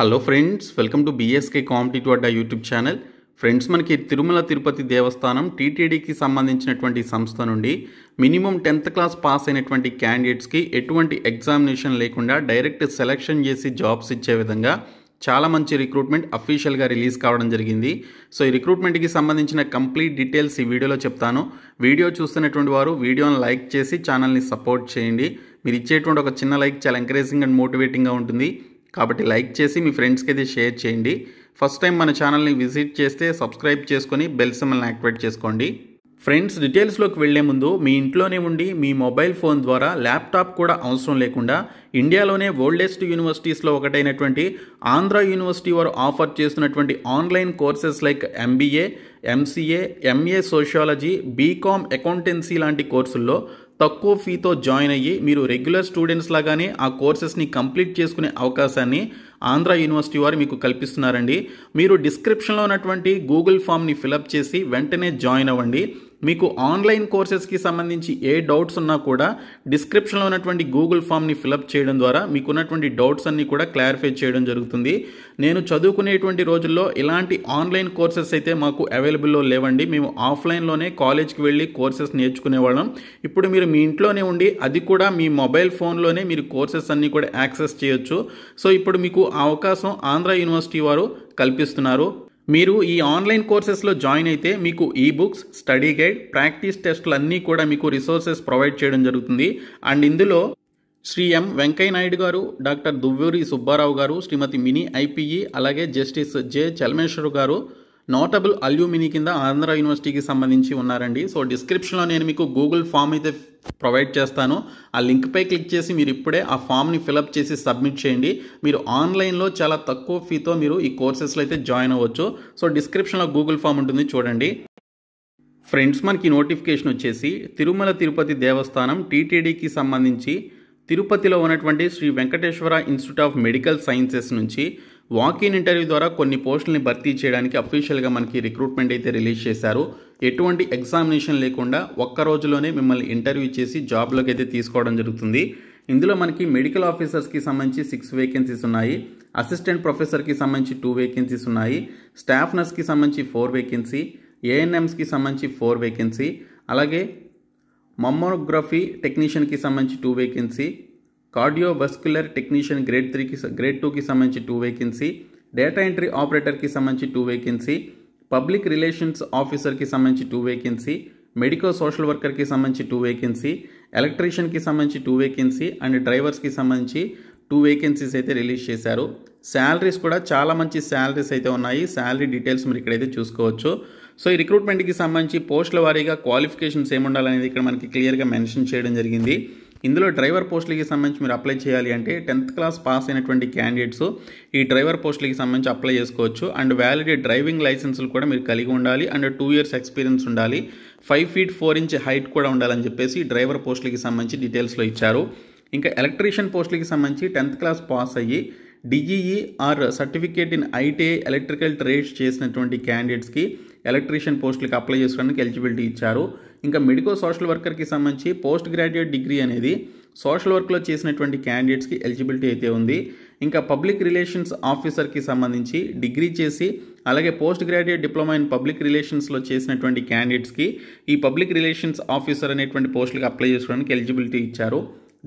hello friends welcome to BSK competitive అడ్డా YouTube channel friends మనకి తిరుమల తిరుపతి దేవస్థానం టీటీడీకి సంబంధించినటువంటి సంస్థ నుండి మినిమం టెన్త్ క్లాస్ పాస్ అయినటువంటి క్యాండిడేట్స్కి ఎటువంటి ఎగ్జామినేషన్ లేకుండా డైరెక్ట్ సెలెక్షన్ చేసి జాబ్స్ ఇచ్చే విధంగా చాలా మంచి రిక్రూట్మెంట్ అఫీషియల్గా రిలీజ్ కావడం జరిగింది సో ఈ రిక్రూట్మెంట్కి సంబంధించిన కంప్లీట్ డీటెయిల్స్ ఈ వీడియోలో చెప్తాను వీడియో చూస్తున్నటువంటి వారు వీడియోని లైక్ చేసి ఛానల్ని సపోర్ట్ చేయండి మీరు ఇచ్చేటువంటి ఒక చిన్న లైక్ చాలా ఎంకరేజింగ్ అండ్ మోటివేటింగ్గా ఉంటుంది కాబట్టి లైక్ చేసి మీ ఫ్రెండ్స్కి అయితే షేర్ చేయండి ఫస్ట్ టైం మన ఛానల్ని విజిట్ చేస్తే సబ్స్క్రైబ్ చేసుకొని బెల్ సిమ్మల్ని యాక్టివేట్ చేసుకోండి ఫ్రెండ్స్ డీటెయిల్స్లోకి వెళ్లే ముందు మీ ఇంట్లోనే ఉండి మీ మొబైల్ ఫోన్ ద్వారా ల్యాప్టాప్ కూడా అవసరం లేకుండా ఇండియాలోనే ఓల్డెస్ట్ యూనివర్సిటీస్లో ఒకటైనటువంటి ఆంధ్ర యూనివర్సిటీ వారు ఆఫర్ చేస్తున్నటువంటి online courses like MBA MCA MA sociology BCom accountancy లాంటి కోర్సుల్లో తక్కువ ఫీతో జాయిన్ అయ్యి మీరు రెగ్యులర్ స్టూడెంట్స్ లాగానే ఆ కోర్సెస్ని కంప్లీట్ చేసుకునే అవకాశాన్ని ఆంధ్ర యూనివర్సిటీ వారు మీకు కల్పిస్తున్నారండి మీరు డిస్క్రిప్షన్లో ఉన్నటువంటి గూగుల్ ఫామ్ని ఫిలప్ చేసి వెంటనే జాయిన్ అవ్వండి మీకు ఆన్లైన్ కోర్సెస్కి సంబంధించి ఏ డౌట్స్ ఉన్నా కూడా డిస్క్రిప్షన్లో ఉన్నటువంటి గూగుల్ ఫామ్ని ఫిలప్ చేయడం ద్వారా మీకున్నటువంటి డౌట్స్ అన్నీ కూడా క్లారిఫై చేయడం జరుగుతుంది నేను చదువుకునేటువంటి రోజుల్లో ఇలాంటి ఆన్లైన్ కోర్సెస్ అయితే మాకు అవైలబుల్లో లేవండి మేము ఆఫ్లైన్లోనే కాలేజ్కి వెళ్ళి కోర్సెస్ నేర్చుకునేవాళ్ళం ఇప్పుడు మీరు మీ ఇంట్లోనే ఉండి అది కూడా మీ మొబైల్ ఫోన్లోనే మీరు కోర్సెస్ అన్నీ కూడా యాక్సెస్ చేయొచ్చు సో ఇప్పుడు మీకు ఆ అవకాశం ఆంధ్ర యూనివర్సిటీ వారు కల్పిస్తున్నారు మీరు ఈ ఆన్లైన్ కోర్సెస్లో జాయిన్ అయితే మీకు ఈ బుక్స్ స్టడీ గైడ్ ప్రాక్టీస్ టెస్ట్లు అన్నీ కూడా మీకు రిసోర్సెస్ ప్రొవైడ్ చేయడం జరుగుతుంది అండ్ ఇందులో శ్రీ ఎం వెంకయ్యనాయుడు గారు డాక్టర్ దువ్వూరి సుబ్బారావు గారు శ్రీమతి మినీ ఐపీఈ అలాగే జస్టిస్ జె చలమేశ్వర్ గారు నోటబుల్ అల్యూమిని కింద ఆంధ్ర యూనివర్సిటీకి సంబంధించి ఉన్నారండి సో డిస్క్రిప్షన్లో నేను మీకు గూగుల్ ఫామ్ అయితే ప్రొవైడ్ చేస్తాను ఆ లింక్పై క్లిక్ చేసి మీరు ఇప్పుడే ఆ ఫామ్ని ఫిలప్ చేసి సబ్మిట్ చేయండి మీరు ఆన్లైన్లో చాలా తక్కువ ఫీతో మీరు ఈ కోర్సెస్లో అయితే జాయిన్ అవ్వచ్చు సో డిస్క్రిప్షన్లో గూగుల్ ఫామ్ ఉంటుంది చూడండి ఫ్రెండ్స్ మనకి నోటిఫికేషన్ వచ్చేసి తిరుమల తిరుపతి దేవస్థానం టీటీడీకి సంబంధించి తిరుపతిలో ఉన్నటువంటి Sri Venkateswara Institute of Medical Sciences నుంచి వాక్ ఇన్ ఇంటర్వ్యూ ద్వారా కొన్ని పోస్టుల్ని భర్తీ చేయడానికి అఫీషియల్గా మనకి రిక్రూట్మెంట్ అయితే రిలీజ్ చేశారు ఎటువంటి ఎగ్జామినేషన్ లేకుండా ఒక్క రోజులోనే మిమ్మల్ని ఇంటర్వ్యూ చేసి జాబ్లోకి అయితే తీసుకోవడం జరుగుతుంది ఇందులో మనకి మెడికల్ ఆఫీసర్స్కి సంబంధించి సిక్స్ వేకెన్సీస్ ఉన్నాయి అసిస్టెంట్ ప్రొఫెసర్కి సంబంధించి టూ వేకెన్సీస్ ఉన్నాయి స్టాఫ్ నర్స్కి సంబంధించి ఫోర్ వేకెన్సీ ఏఎన్ఎంస్కి సంబంధించి ఫోర్ వేకెన్సీ అలాగే మమ్మోగ్రఫీ టెక్నీషియన్కి సంబంధించి two vacancy cardiovascular technician grade త్రీకి గ్రేడ్ టూకి సంబంధించి టూ వేకెన్సీ డేటా ఎంట్రీ ఆపరేటర్కి సంబంధించి టూ వేకెన్సీ పబ్లిక్ రిలేషన్స్ ఆఫీసర్కి సంబంధించి టూ వేకెన్సీ మెడికో సోషల్ వర్కర్కి సంబంధించి టూ వేకెన్సీ ఎలక్ట్రీషియన్కి సంబంధించి టూ వేకెన్సీ అండ్ డ్రైవర్స్కి సంబంధించి టూ వేకెన్సీస్ అయితే రిలీజ్ చేశారు శాలరీస్ కూడా చాలా మంచి శాలరీస్ అయితే ఉన్నాయి శాలరీ డీటెయిల్స్ మీరు ఇక్కడైతే చూసుకోవచ్చు సో ఈ రిక్రూట్మెంట్కి సంబంధించి పోస్టుల వారీగా క్వాలిఫికేషన్స్ ఏముండాలనేది ఇక్కడ మనకి క్లియర్గా మెన్షన్ చేయడం జరిగింది ఇందులో డ్రైవర్ పోస్టులకి సంబంధించి మీరు అప్లై చేయాలి అంటే టెన్త్ క్లాస్ పాస్ అయినటువంటి క్యాండిడేట్స్ ఈ డ్రైవర్ పోస్టులకి సంబంధించి అప్లై చేసుకోవచ్చు అండ్ వ్యాలిడ్ డ్రైవింగ్ లైసెన్స్లు కూడా మీరు కలిగి ఉండాలి అండ్ టూ ఇయర్స్ ఎక్స్పీరియన్స్ ఉండాలి five feet four inch height కూడా ఉండాలని చెప్పేసి డ్రైవర్ పోస్టులకి సంబంధించి డీటెయిల్స్లో ఇచ్చారు ఇంకా ఎలక్ట్రీషియన్ పోస్టులకి సంబంధించి టెన్త్ క్లాస్ పాస్ అయ్యి DGE R certificate in ITI electrical trades చేసినటువంటి క్యాండిడేట్స్కి ఎలక్ట్రీషియన్ పోస్టులకు అప్లై చేసుకోవడానికి ఎలిజిబిలిటీ ఇచ్చారు ఇంకా మెడికల్ సోషల్ వర్కర్కి సంబంధించి పోస్ట్ గ్రాడ్యుయేట్ డిగ్రీ అనేది సోషల్ వర్క్లో చేసినటువంటి క్యాండిడేట్స్కి ఎలిజిబిలిటీ అయితే ఉంది ఇంకా పబ్లిక్ రిలేషన్స్ ఆఫీసర్కి సంబంధించి డిగ్రీ చేసి అలాగే post graduate diploma in public రిలేషన్స్లో చేసినటువంటి క్యాండిడేట్స్కి ఈ పబ్లిక్ రిలేషన్స్ ఆఫీసర్ అనేటువంటి పోస్టులకు అప్లై చేసుకోవడానికి ఎలిజిబిలిటీ ఇచ్చారు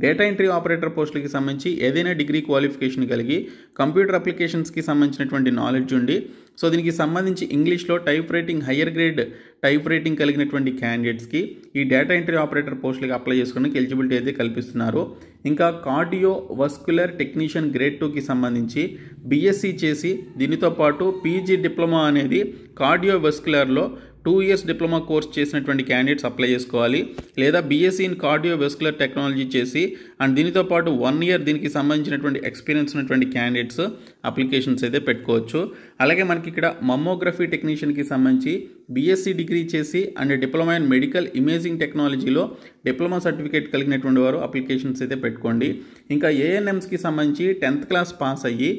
డేటా ఎంట్రీ ఆపరేటర్ పోస్టులకి సంబంధించి ఏదైనా డిగ్రీ క్వాలిఫికేషన్ కలిగి కంప్యూటర్ అప్లికేషన్స్కి సంబంధించినటువంటి నాలెడ్జ్ ఉండి సో దీనికి సంబంధించి ఇంగ్లీష్లో type writing higher grade type writing కలిగినటువంటి క్యాండిడేట్స్కి ఈ డేటా ఎంట్రీ ఆపరేటర్ పోస్టులకి అప్లై చేసుకోవడానికి ఎలిజిబిలిటీ అయితే కల్పిస్తున్నారు ఇంకా కార్డియో వస్కులర్ టెక్నీషియన్ గ్రేడ్ టూకి సంబంధించి బీఎస్సీ చేసి దీనితో పాటు పీజీ డిప్లొమా అనేది కార్డియో వస్కులర్లో టూ ఇయర్స్ డిప్లొమా కోర్స్ చేసినటువంటి క్యాండిడేట్స్ అప్లై చేసుకోవాలి లేదా BSc in cardio vascular technology చేసి అండ్ దీనితో పాటు వన్ ఇయర్ దీనికి సంబంధించినటువంటి ఎక్స్పీరియన్స్ ఉన్నటువంటి క్యాండిడేట్స్ అప్లికేషన్స్ అయితే పెట్టుకోవచ్చు అలాగే మనకి ఇక్కడ మమ్మోగ్రఫీ టెక్నీషియన్కి సంబంధించి బీఎస్సీ డిగ్రీ చేసి and diploma in medical imaging టెక్నాలజీలో డిప్లొమా సర్టిఫికేట్ కలిగినటువంటి వారు అప్లికేషన్స్ అయితే పెట్టుకోండి ఇంకా ఏఎన్ఎంస్కి సంబంధించి టెన్త్ క్లాస్ పాస్ అయ్యి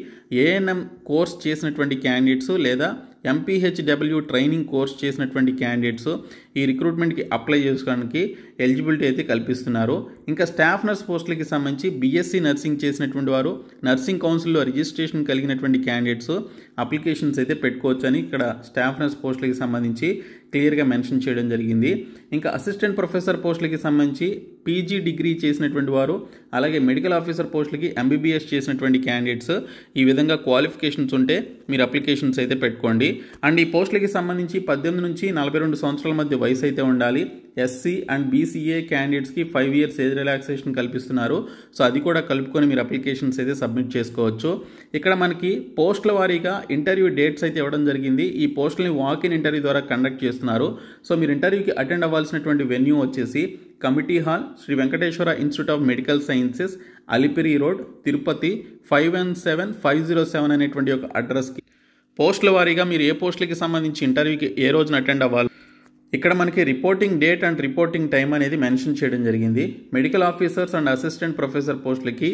ఏఎన్ఎం కోర్స్ చేసినటువంటి క్యాండిడేట్స్ లేదా ఎంపీహెచ్డబ్ల్యూ ట్రైనింగ్ కోర్స్ చేసినటువంటి క్యాండిడేట్స్ ఈ రిక్రూట్మెంట్కి అప్లై చేసుకోవడానికి ఎలిజిబిలిటీ అయితే కల్పిస్తున్నారు ఇంకా స్టాఫ్ నర్స్ పోస్టులకి సంబంధించి బీఎస్సీ నర్సింగ్ చేసినటువంటి వారు నర్సింగ్ కౌన్సిల్లో రిజిస్ట్రేషన్ కలిగినటువంటి క్యాండిడేట్స్ అప్లికేషన్స్ అయితే పెట్టుకోవచ్చు అని ఇక్కడ స్టాఫ్ నర్స్ పోస్టులకి సంబంధించి క్లియర్గా మెన్షన్ చేయడం జరిగింది ఇంకా అసిస్టెంట్ ప్రొఫెసర్ పోస్టులకి సంబంధించి పీజీ డిగ్రీ చేసినటువంటి వారు అలాగే మెడికల్ ఆఫీసర్ పోస్టులకి ఎంబీబీఎస్ చేసినటువంటి క్యాండిడేట్స్ ఈ విధంగా క్వాలిఫికేషన్స్ ఉంటే మీరు అప్లికేషన్స్ అయితే పెట్టుకోండి అండ్ ఈ పోస్టులకి సంబంధించి పద్దెనిమిది నుంచి నలభై రెండు సంవత్సరాల మధ్య వయసు అయితే ఉండాలి ఎస్సీ అండ్ బీ బీసీఏ క్యాండిడేట్స్కి ఫైవ్ ఇయర్స్ ఏజ్ రిలాక్సేషన్ కల్పిస్తున్నారు సో అది కూడా కలుపుకొని మీరు అప్లికేషన్స్ అయితే సబ్మిట్ చేసుకోవచ్చు ఇక్కడ మనకి పోస్టుల వారీగా ఇంటర్వ్యూ డేట్స్ అయితే ఇవ్వడం జరిగింది ఈ పోస్టుల్ని వాక్ ఇన్ ఇంటర్వ్యూ ద్వారా కండక్ట్ చేస్తున్నారు సో మీరు ఇంటర్వ్యూకి అటెండ్ అవ్వాల్సినటువంటి వెన్యూ వచ్చేసి committee hall Sri Venkateswara Institute of Medical Sciences Alipiri road Tirupati five one seven five zero seven అనేటువంటి ఒక అడ్రస్కి పోస్టుల వారీగా మీరు ఏ పోస్టులకి సంబంధించి ఇంటర్వ్యూకి ఏ రోజున అటెండ్ అవ్వాలి ఇక్కడ మనకి reporting date and reporting time అనేది మెన్షన్ చేయడం జరిగింది medical officers and assistant professor పోస్టులకి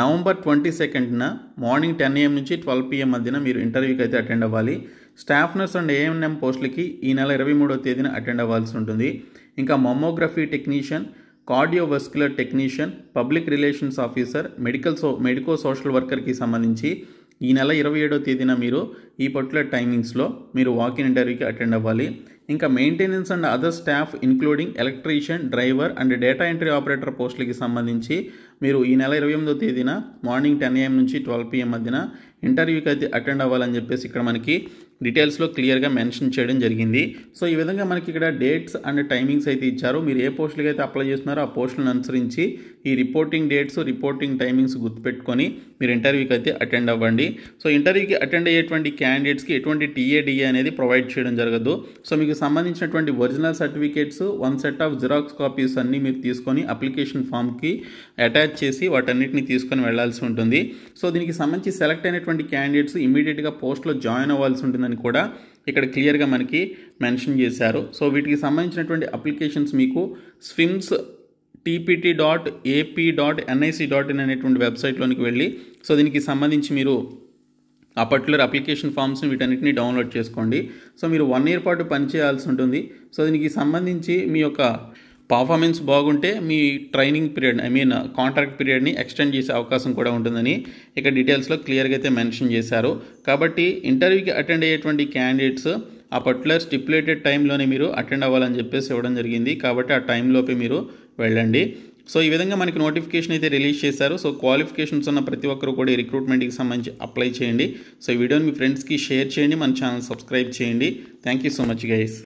నవంబర్ ట్వంటీ సెకండ్న మార్నింగ్ టెన్ ఏఎం నుంచి ట్వెల్వ్ పిఎం మధ్యన మీరు ఇంటర్వ్యూకి అయితే అటెండ్ అవ్వాలి స్టాఫ్ నర్స్ అండ్ ఏఎన్ఎం పోస్టులకి ఈ నెల ఇరవై మూడో తేదీన అటెండ్ అవ్వాల్సి ఉంటుంది ఇంకా mammography technician cardiovascular technician public relations officer medical so medico social వర్కర్కి సంబంధించి ఈ నెల ఇరవై ఏడో తేదీన మీరు ఈ పర్టికులర్ టైమింగ్స్లో మీరు వాకింగ్ ఇంటర్వ్యూకి అటెండ్ అవ్వాలి ఇంకా maintenance and other staff including electrician driver and data entry operator పోస్టులకి సంబంధించి మీరు ఈ నెల ఇరవై ఎనిమిదో తేదీన మార్నింగ్ టెన్ ఏఎం నుంచి ట్వెల్వ్ పిఎం మధ్యన ఇంటర్వ్యూకి అయితే అటెండ్ అవ్వాలని చెప్పేసి ఇక్కడ మనకి డీటెయిల్స్లో క్లియర్గా మెన్షన్ చేయడం జరిగింది సో ఈ విధంగా మనకి ఇక్కడ డేట్స్ అండ్ టైమింగ్స్ అయితే ఇచ్చారు మీరు ఏ పోస్టులకి అయితే అప్లై చేస్తున్నారో ఆ పోస్టులను అనుసరించి ఈ రిపోర్టింగ్ డేట్స్ రిపోర్టింగ్ టైమింగ్స్ గుర్తుపెట్టుకొని మీరు ఇంటర్వ్యూకి అయితే అటెండ్ అవ్వండి సో ఇంటర్వ్యూకి అటెండ్ అయ్యేటువంటి క్యాండిడేట్స్కి ఎటువంటి టీఏడిఏ అనేది ప్రొవైడ్ చేయడం జరగదు సో మీకు సంబంధించినటువంటి original certificates one set of Xerox copies అన్నీ మీరు తీసుకొని అప్లికేషన్ ఫామ్కి అటాచ్ చేసి వాటన్నిటిని తీసుకొని వెళ్లాల్సి ఉంటుంది సో దీనికి సంబంధించి సెలెక్ట్ అయినటువంటి క్యాండిడేట్స్ ఇమీడియట్గా పోస్ట్లో జాయిన్ అవ్వాల్సి ఉంటుందని కూడా ఇక్కడ క్లియర్గా మనకి మెన్షన్ చేశారు సో వీటికి సంబంధించినటువంటి అప్లికేషన్స్ మీకు SVIMS TPT dot AP dot NIC dot in అనేటువంటి వెబ్సైట్లోనికి వెళ్ళి సో దీనికి సంబంధించి మీరు ఆ పర్టికులర్ అప్లికేషన్ ఫామ్స్ని వీటన్నిటిని డౌన్లోడ్ చేసుకోండి సో మీరు వన్ ఇయర్ పాటు పనిచేయాల్సి ఉంటుంది సో దీనికి సంబంధించి మీ యొక్క పర్ఫార్మెన్స్ బాగుంటే మీ training period I mean contract పీరియడ్ని ఎక్స్టెండ్ చేసే అవకాశం కూడా ఉంటుందని ఇక్కడ డీటెయిల్స్లో క్లియర్గా అయితే మెన్షన్ చేశారు కాబట్టి ఇంటర్వ్యూకి అటెండ్ అయ్యేటువంటి క్యాండిడేట్స్ ఆ పర్టికులర్ స్టిపులేటెడ్ టైంలోనే మీరు అటెండ్ అవ్వాలని చెప్పేసి ఇవ్వడం జరిగింది కాబట్టి ఆ టైంలోపే మీరు వెళ్ళండి సో ఈ విధంగా మనకి నోటిఫికేషన్ అయితే రిలీజ్ చేశారు సో క్వాలిఫికేషన్స్ ఉన్న ప్రతి ఒక్కరు కూడా ఈ రిక్రూట్మెంట్కి సంబంధించి అప్లై చేయండి సో ఈ వీడియోని మీ ఫ్రెండ్స్కి షేర్ చేయండి మన ఛానల్ సబ్స్క్రైబ్ చేయండి thank you so much guys